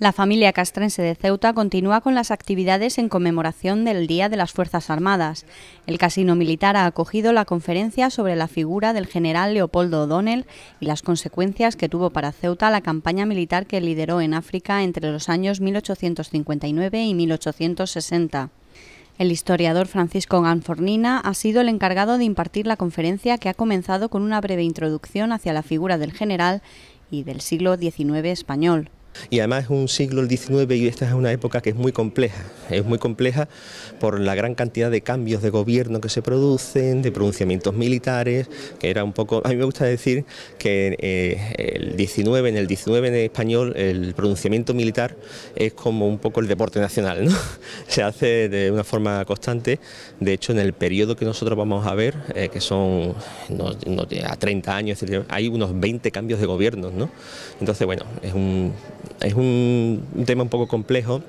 La familia castrense de Ceuta continúa con las actividades en conmemoración del Día de las Fuerzas Armadas. El Casino Militar ha acogido la conferencia sobre la figura del general Leopoldo O'Donnell y las consecuencias que tuvo para Ceuta la campaña militar que lideró en África entre los años 1859 y 1860. El historiador Francisco Ganfornina ha sido el encargado de impartir la conferencia que ha comenzado con una breve introducción hacia la figura del general y del siglo XIX español y además es un siglo el XIX y esta es una época que es muy compleja, es muy compleja por la gran cantidad de cambios de gobierno que se producen, de pronunciamientos militares, que era un poco, a mí me gusta decir que eh, el 19, en el XIX en español el pronunciamiento militar es como un poco el deporte nacional, ¿no? se hace de una forma constante, de hecho en el periodo que nosotros vamos a ver, eh, que son a 30 años, hay unos 20 cambios de gobierno ¿no? entonces bueno, es un es un tema un poco complejo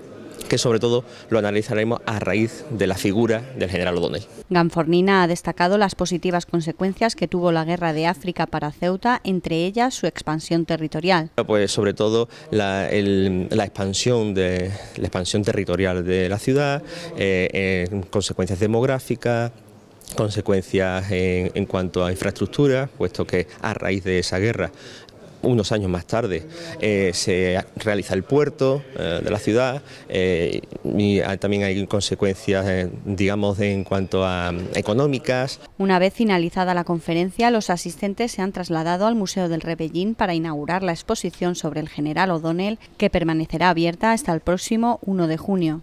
que sobre todo lo analizaremos a raíz de la figura del general O'Donnell. Ganfornina ha destacado las positivas consecuencias que tuvo la guerra de África para Ceuta, entre ellas su expansión territorial. Pues sobre todo la, expansión, expansión territorial de la ciudad, eh, consecuencias demográficas, consecuencias en, en, cuanto a infraestructura, puesto que a raíz de esa guerra unos años más tarde eh, se realiza el puerto eh, de la ciudad eh, y también hay consecuencias, digamos, en cuanto a mm, económicas. Una vez finalizada la conferencia, los asistentes se han trasladado al Museo del Rebellín para inaugurar la exposición sobre el general O'Donnell, que permanecerá abierta hasta el próximo 1 de junio.